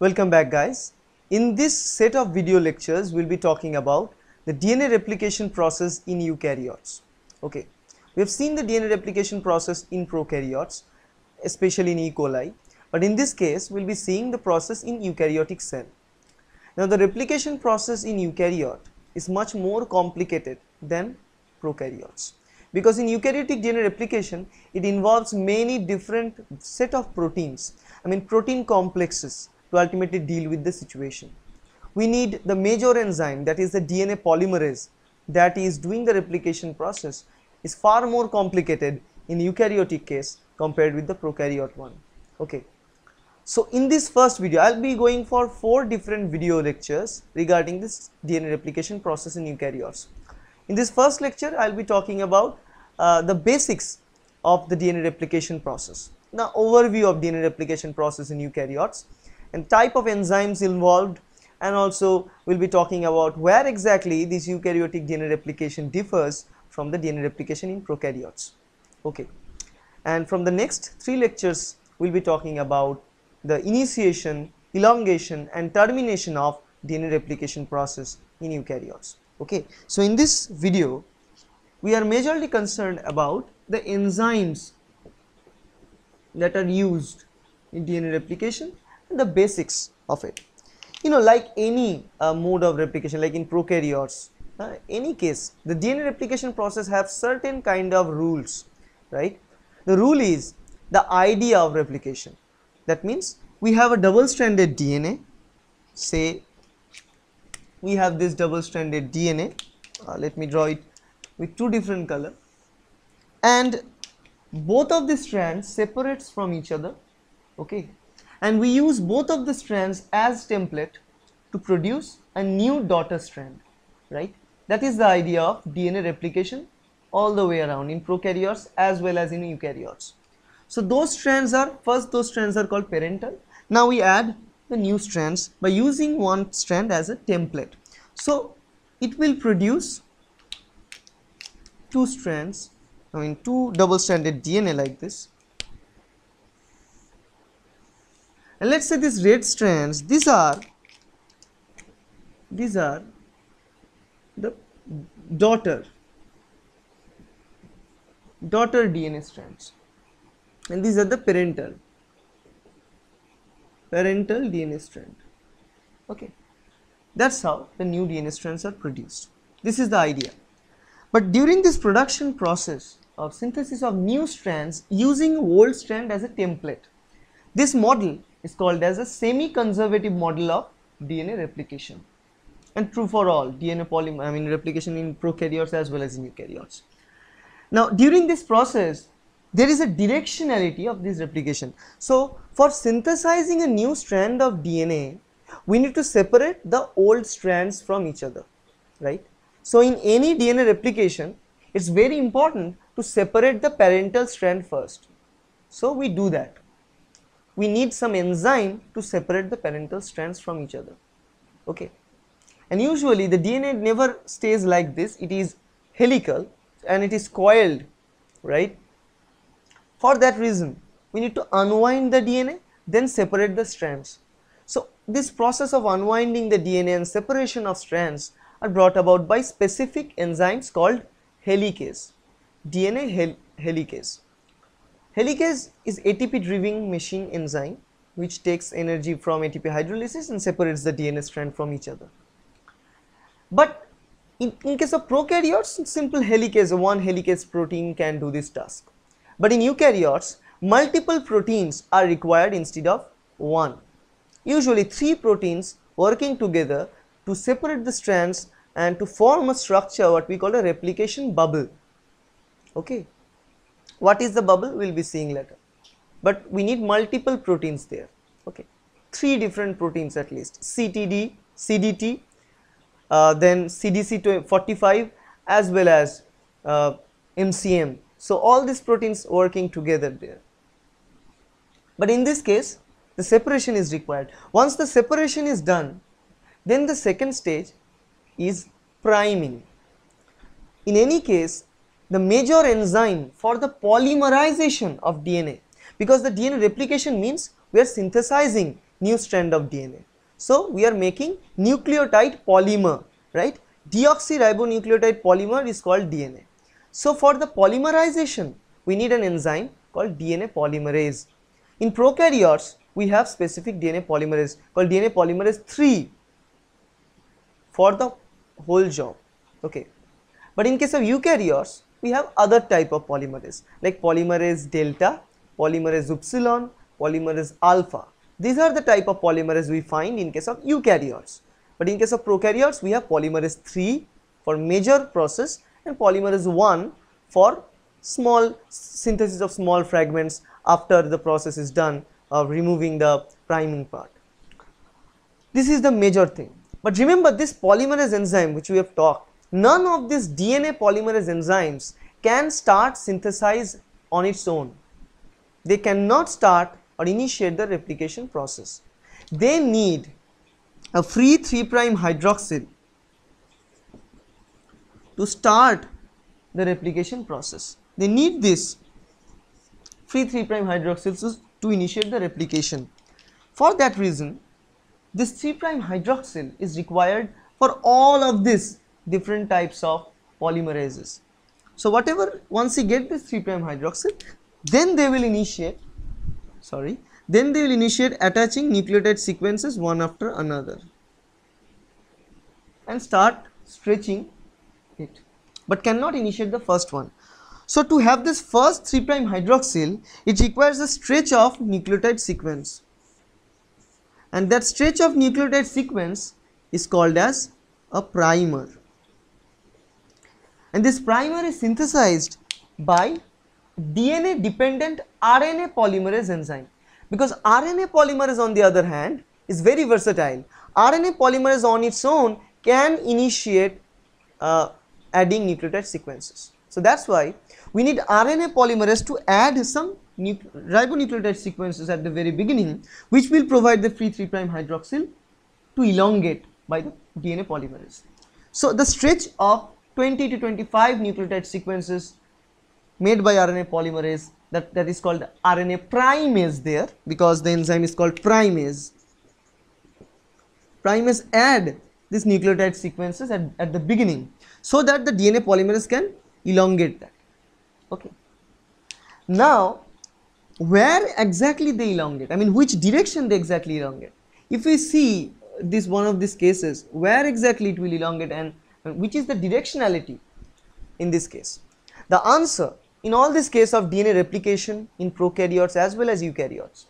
Welcome back guys. In this set of video lectures, we'll be talking about the DNA replication process in eukaryotes. Okay, we've seen the DNA replication process in prokaryotes, especially in E. coli, but in this case, we'll be seeing the process in eukaryotic cell. Now, the replication process in eukaryote is much more complicated than prokaryotes because in eukaryotic DNA replication, it involves many different set of proteins, I mean protein complexes to ultimately deal with the situation. We need the major enzyme that is the DNA polymerase that is doing the replication process is far more complicated in eukaryotic case compared with the prokaryote one. Okay. So in this first video, I'll be going for four different video lectures regarding this DNA replication process in eukaryotes. In this first lecture, I'll be talking about uh, the basics of the DNA replication process. Now overview of DNA replication process in eukaryotes and type of enzymes involved and also we'll be talking about where exactly this eukaryotic DNA replication differs from the DNA replication in prokaryotes. Okay. And from the next three lectures we'll be talking about the initiation, elongation and termination of DNA replication process in eukaryotes. Okay. So in this video we are majorly concerned about the enzymes that are used in DNA replication the basics of it. You know like any uh, mode of replication like in prokaryotes uh, any case the DNA replication process have certain kind of rules right. The rule is the idea of replication that means we have a double stranded DNA say we have this double stranded DNA uh, let me draw it with two different color and both of the strands separates from each other okay and we use both of the strands as template to produce a new daughter strand right that is the idea of DNA replication all the way around in prokaryotes as well as in eukaryotes so those strands are first those strands are called parental now we add the new strands by using one strand as a template so it will produce two strands I mean two double stranded DNA like this and let's say these red strands these are these are the daughter daughter DNA strands and these are the parental parental DNA strand okay that's how the new DNA strands are produced this is the idea but during this production process of synthesis of new strands using old strand as a template this model is called as a semi-conservative model of DNA replication and true for all DNA polymer I mean replication in prokaryotes as well as in eukaryotes. Now during this process there is a directionality of this replication. So for synthesizing a new strand of DNA we need to separate the old strands from each other right. So in any DNA replication it is very important to separate the parental strand first. So we do that we need some enzyme to separate the parental strands from each other okay and usually the DNA never stays like this it is helical and it is coiled right for that reason we need to unwind the DNA then separate the strands so this process of unwinding the DNA and separation of strands are brought about by specific enzymes called helicase DNA hel helicase Helicase is ATP driven machine enzyme which takes energy from ATP hydrolysis and separates the DNA strand from each other. But in, in case of prokaryotes, simple helicase, one helicase protein can do this task. But in eukaryotes, multiple proteins are required instead of one. Usually three proteins working together to separate the strands and to form a structure what we call a replication bubble. Okay. What is the bubble we will be seeing later. But we need multiple proteins there, okay. Three different proteins at least CTD, CDT, uh, then CDC 45 as well as uh, MCM. So, all these proteins working together there. But in this case, the separation is required. Once the separation is done, then the second stage is priming. In any case, the major enzyme for the polymerization of DNA because the DNA replication means we are synthesizing new strand of DNA. So, we are making nucleotide polymer, right? Deoxyribonucleotide polymer is called DNA. So, for the polymerization, we need an enzyme called DNA polymerase. In prokaryotes, we have specific DNA polymerase called DNA polymerase 3 for the whole job, okay. But in case of eukaryotes, we have other type of polymerase like polymerase delta, polymerase epsilon, polymerase alpha. These are the type of polymerase we find in case of eukaryotes. But in case of prokaryotes, we have polymerase 3 for major process and polymerase 1 for small synthesis of small fragments after the process is done of removing the priming part. This is the major thing. But remember this polymerase enzyme which we have talked None of these DNA polymerase enzymes can start synthesize on its own. They cannot start or initiate the replication process. They need a free 3 prime hydroxyl to start the replication process. They need this free 3 prime hydroxyl to initiate the replication. For that reason, this 3 prime hydroxyl is required for all of this different types of polymerases. So whatever once you get this 3' hydroxyl then they will initiate sorry then they will initiate attaching nucleotide sequences one after another and start stretching it but cannot initiate the first one. So to have this first 3' hydroxyl it requires a stretch of nucleotide sequence and that stretch of nucleotide sequence is called as a primer and this primer is synthesized by DNA dependent RNA polymerase enzyme because RNA polymerase on the other hand is very versatile. RNA polymerase on its own can initiate uh, adding nucleotide sequences. So that's why we need RNA polymerase to add some ribonucleotide sequences at the very beginning which will provide the free 3 prime hydroxyl to elongate by the DNA polymerase. So the stretch of 20 to 25 nucleotide sequences made by RNA polymerase that, that is called RNA primase there because the enzyme is called primase. Primase add these nucleotide sequences at, at the beginning so that the DNA polymerase can elongate that. Okay. Now, where exactly they elongate, I mean which direction they exactly elongate. If we see this one of these cases, where exactly it will elongate and which is the directionality in this case. The answer in all this case of DNA replication in prokaryotes as well as eukaryotes,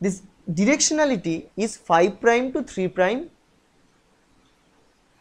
this directionality is 5 prime to 3 prime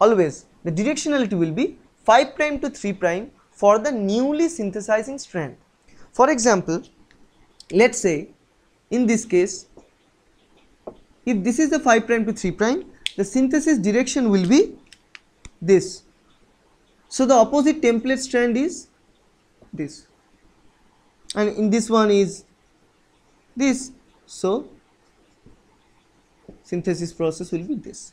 always the directionality will be 5 prime to 3 prime for the newly synthesizing strand. For example, let us say in this case if this is the 5 prime to 3 prime the synthesis direction will be this. So the opposite template strand is this and in this one is this. So synthesis process will be this.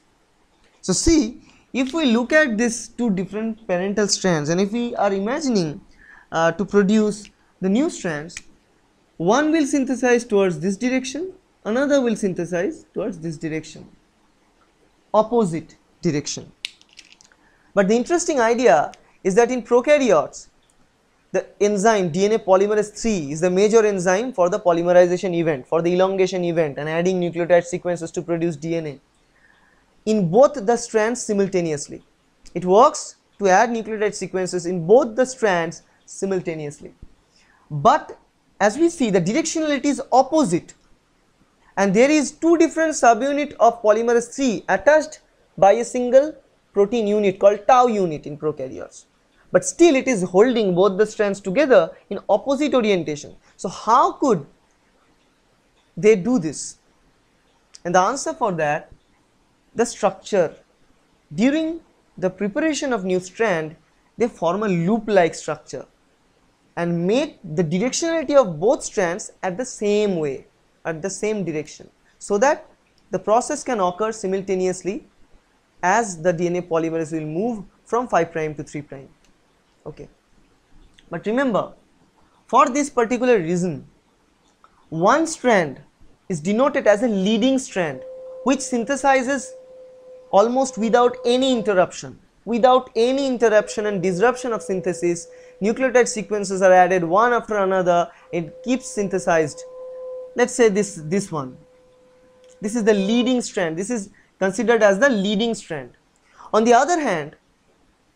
So see if we look at these two different parental strands and if we are imagining uh, to produce the new strands one will synthesize towards this direction another will synthesize towards this direction opposite direction but the interesting idea is that in prokaryotes, the enzyme DNA polymerase 3 is the major enzyme for the polymerization event, for the elongation event and adding nucleotide sequences to produce DNA in both the strands simultaneously. It works to add nucleotide sequences in both the strands simultaneously. But as we see the directionality is opposite and there is two different subunit of polymerase 3 attached by a single protein unit called tau unit in prokaryotes. But still it is holding both the strands together in opposite orientation. So how could they do this? And the answer for that, the structure. During the preparation of new strand, they form a loop-like structure and make the directionality of both strands at the same way, at the same direction, so that the process can occur simultaneously as the DNA polymerase will move from 5 prime to 3 prime. Okay. But remember, for this particular reason, one strand is denoted as a leading strand which synthesizes almost without any interruption. Without any interruption and disruption of synthesis, nucleotide sequences are added one after another, it keeps synthesized. Let's say this, this one. This is the leading strand. This is considered as the leading strand. On the other hand,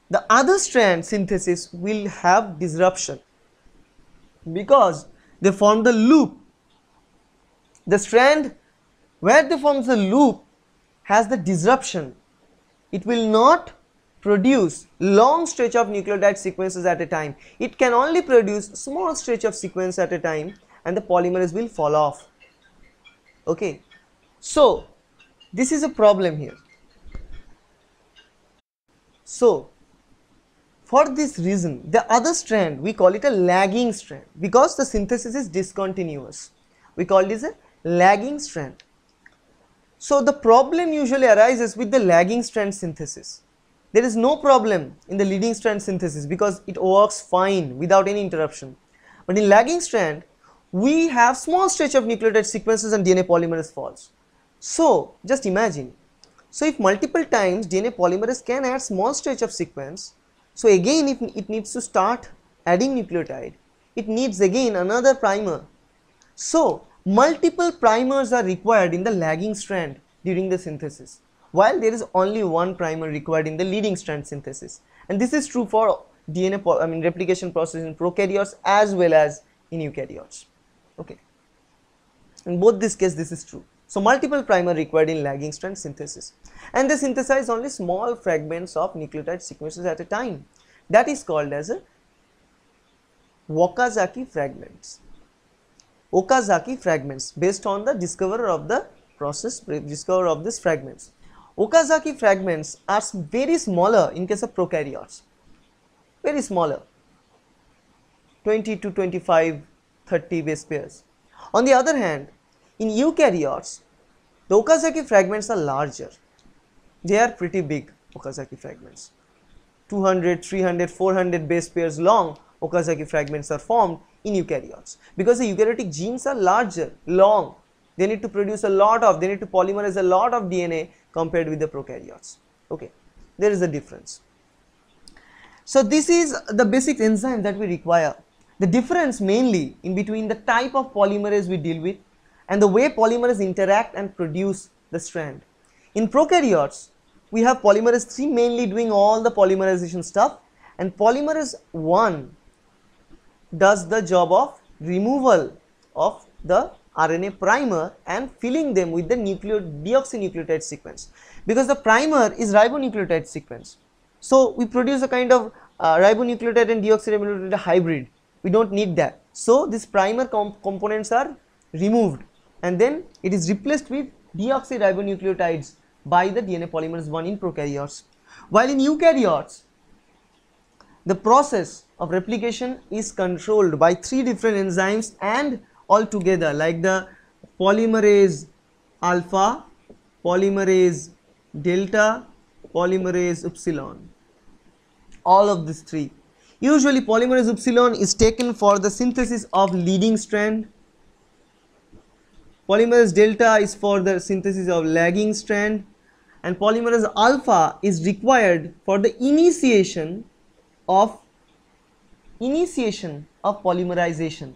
the other strand synthesis will have disruption because they form the loop. The strand where they form the loop has the disruption. It will not produce long stretch of nucleotide sequences at a time. It can only produce small stretch of sequence at a time and the polymerase will fall off. Okay. So, this is a problem here. So, for this reason, the other strand, we call it a lagging strand because the synthesis is discontinuous. We call this a lagging strand. So, the problem usually arises with the lagging strand synthesis. There is no problem in the leading strand synthesis because it works fine without any interruption. But in lagging strand, we have small stretch of nucleotide sequences and DNA polymerase falls. So just imagine, so if multiple times DNA polymerase can add small stretch of sequence, so again if it needs to start adding nucleotide, it needs again another primer. So multiple primers are required in the lagging strand during the synthesis, while there is only one primer required in the leading strand synthesis. And this is true for DNA, I mean replication process in prokaryotes as well as in eukaryotes. Okay. In both this case, this is true. So multiple primer required in lagging strand synthesis and they synthesize only small fragments of nucleotide sequences at a time that is called as a Wakazaki fragments. Okazaki fragments based on the discoverer of the process discoverer of these fragments. Okazaki fragments are very smaller in case of prokaryotes very smaller 20 to 25 30 base pairs. On the other hand in eukaryotes, the Okazaki fragments are larger. They are pretty big Okazaki fragments. 200, 300, 400 base pairs long Okazaki fragments are formed in eukaryotes because the eukaryotic genes are larger, long. They need to produce a lot of, they need to polymerize a lot of DNA compared with the prokaryotes. Okay, there is a difference. So this is the basic enzyme that we require. The difference mainly in between the type of polymerase we deal with and the way polymers interact and produce the strand. In prokaryotes, we have polymerase 3 mainly doing all the polymerization stuff and polymerase 1 does the job of removal of the RNA primer and filling them with the nucleo deoxynucleotide sequence because the primer is ribonucleotide sequence. So, we produce a kind of uh, ribonucleotide and deoxyribonucleotide hybrid, we do not need that. So, these primer comp components are removed and then it is replaced with deoxyribonucleotides by the DNA polymerase 1 in prokaryotes. While in eukaryotes, the process of replication is controlled by three different enzymes and all together like the polymerase alpha, polymerase delta, polymerase epsilon, all of these three. Usually polymerase epsilon is taken for the synthesis of leading strand Polymerase delta is for the synthesis of lagging strand and polymerase alpha is required for the initiation of initiation of polymerization.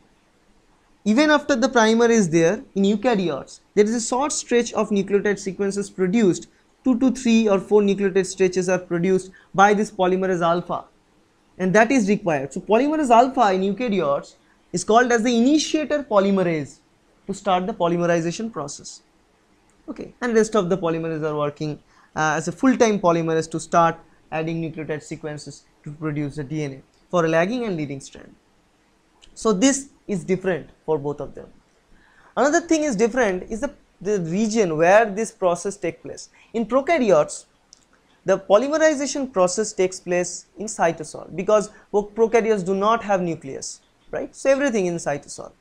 Even after the primer is there in eukaryotes, there is a short stretch of nucleotide sequences produced 2 to 3 or 4 nucleotide stretches are produced by this polymerase alpha and that is required. So, polymerase alpha in eukaryotes is called as the initiator polymerase to start the polymerization process okay and rest of the polymers are working uh, as a full-time polymerase to start adding nucleotide sequences to produce the DNA for a lagging and leading strand. So this is different for both of them. Another thing is different is the, the region where this process takes place. In prokaryotes, the polymerization process takes place in cytosol because prokaryotes do not have nucleus, right? So everything in cytosol.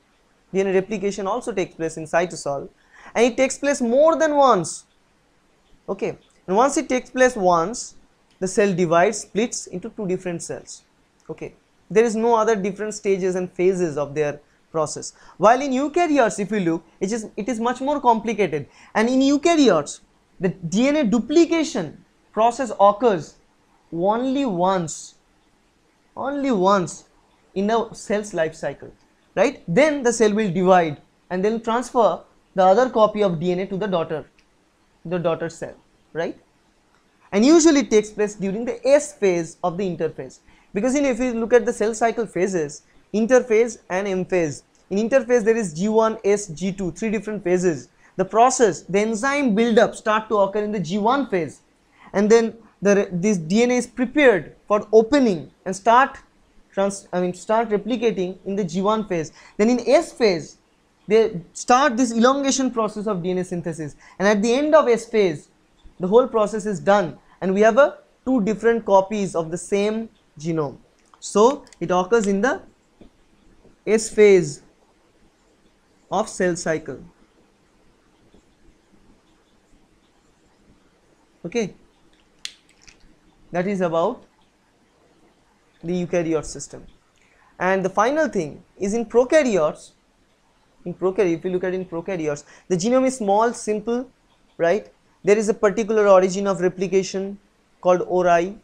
DNA replication also takes place in cytosol and it takes place more than once. Okay, and once it takes place once, the cell divides, splits into two different cells. Okay, there is no other different stages and phases of their process. While in eukaryotes, if you look, it is it is much more complicated. And in eukaryotes, the DNA duplication process occurs only once, only once in a cell's life cycle right then the cell will divide and then transfer the other copy of DNA to the daughter the daughter cell right and usually takes place during the S phase of the interphase because you know if you look at the cell cycle phases interphase and M phase in interphase there is G1 S G2 three different phases the process the enzyme build up start to occur in the G1 phase and then the, this DNA is prepared for opening and start trans I mean start replicating in the G1 phase. Then in S phase, they start this elongation process of DNA synthesis and at the end of S phase, the whole process is done and we have a two different copies of the same genome. So, it occurs in the S phase of cell cycle. Okay, that is about the eukaryote system. And the final thing is in prokaryotes, in prokaryotes, if you look at in prokaryotes, the genome is small, simple, right? There is a particular origin of replication called ori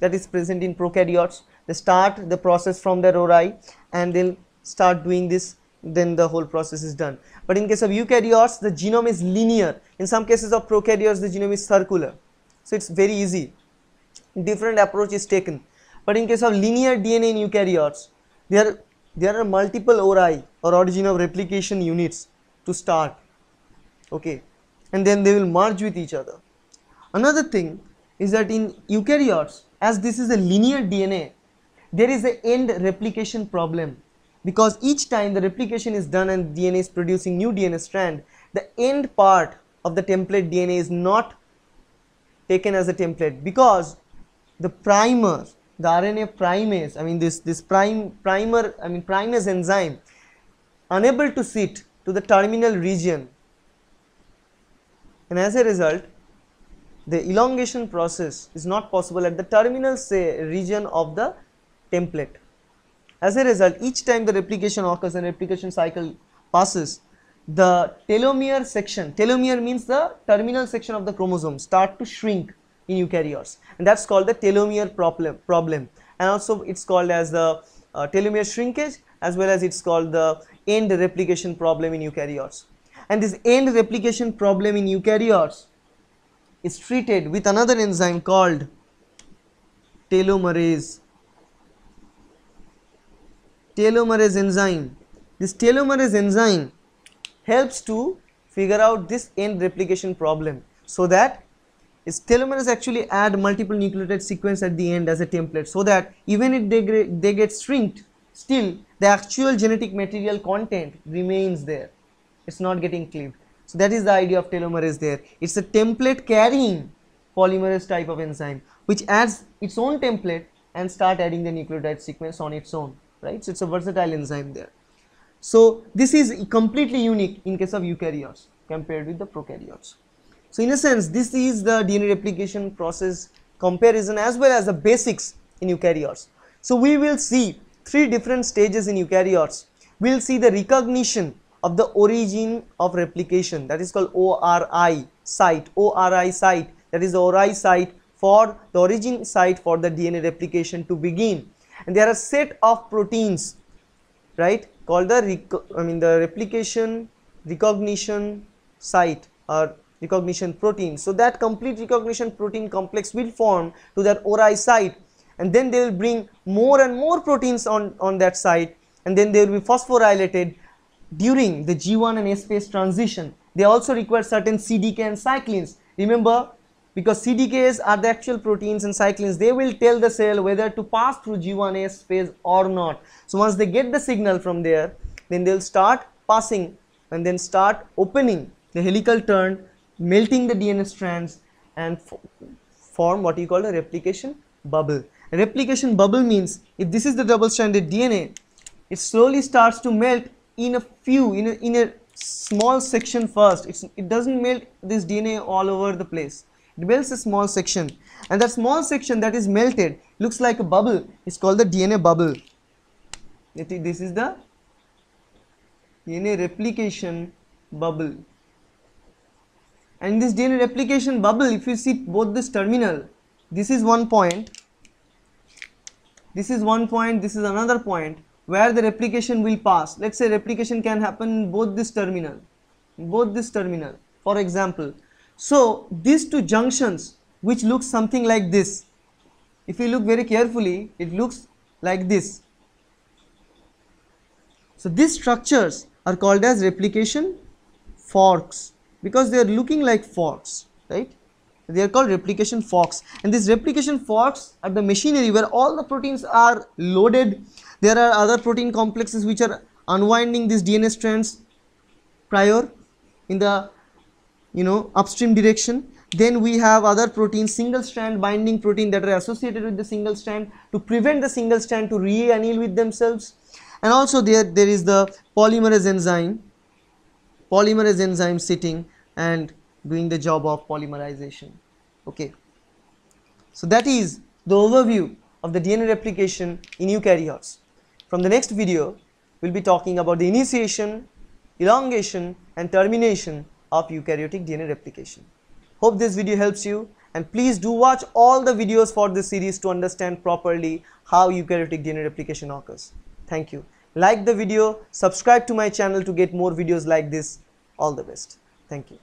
that is present in prokaryotes. They start the process from their ori and they'll start doing this then the whole process is done. But in case of eukaryotes, the genome is linear. In some cases of prokaryotes, the genome is circular. So it's very easy. Different approach is taken. But in case of linear DNA in eukaryotes, there, there are multiple ori or origin of replication units to start, okay, and then they will merge with each other. Another thing is that in eukaryotes, as this is a linear DNA, there is an end replication problem because each time the replication is done and DNA is producing new DNA strand, the end part of the template DNA is not taken as a template because the primer the RNA primase, I mean this, this prime, primer, I mean primase enzyme unable to sit to the terminal region and as a result the elongation process is not possible at the terminal say region of the template. As a result each time the replication occurs and replication cycle passes the telomere section, telomere means the terminal section of the chromosome start to shrink in eukaryotes and that's called the telomere problem problem and also it's called as the uh, telomere shrinkage as well as it's called the end replication problem in eukaryotes and this end replication problem in eukaryotes is treated with another enzyme called telomerase telomerase enzyme this telomerase enzyme helps to figure out this end replication problem so that is telomeres actually add multiple nucleotide sequence at the end as a template so that even if they, they get shrinked still the actual genetic material content remains there it's not getting cleaved. so that is the idea of telomerase there it's a template carrying polymerase type of enzyme which adds its own template and start adding the nucleotide sequence on its own right so it's a versatile enzyme there so this is completely unique in case of eukaryotes compared with the prokaryotes so in a sense, this is the DNA replication process comparison as well as the basics in eukaryotes. So we will see three different stages in eukaryotes. We will see the recognition of the origin of replication that is called ORI site, ORI site that is the ORI site for the origin site for the DNA replication to begin. And there are set of proteins right called the I mean the replication recognition site or recognition protein. So that complete recognition protein complex will form to that ORI site and then they will bring more and more proteins on, on that site and then they will be phosphorylated during the G1 and S phase transition. They also require certain CDK and cyclins. Remember because CDKs are the actual proteins and cyclins, they will tell the cell whether to pass through G1S phase or not. So once they get the signal from there, then they will start passing and then start opening the helical turn melting the DNA strands and form what you call a replication bubble. A replication bubble means if this is the double stranded DNA, it slowly starts to melt in a few, in a, in a small section first. It's, it doesn't melt this DNA all over the place. It melts a small section and that small section that is melted looks like a bubble. It's called the DNA bubble. this is the DNA replication bubble and this DNA replication bubble if you see both this terminal this is one point this is one point this is another point where the replication will pass let's say replication can happen both this terminal both this terminal for example so these two junctions which looks something like this if you look very carefully it looks like this so these structures are called as replication forks because they are looking like forks right they are called replication forks and these replication forks are the machinery where all the proteins are loaded there are other protein complexes which are unwinding these DNA strands prior in the you know upstream direction then we have other proteins single strand binding protein that are associated with the single strand to prevent the single strand to reanneal with themselves and also there there is the polymerase enzyme polymerase enzyme sitting and doing the job of polymerization okay so that is the overview of the DNA replication in eukaryotes from the next video we'll be talking about the initiation elongation and termination of eukaryotic DNA replication hope this video helps you and please do watch all the videos for this series to understand properly how eukaryotic DNA replication occurs thank you like the video subscribe to my channel to get more videos like this all the best Thank you.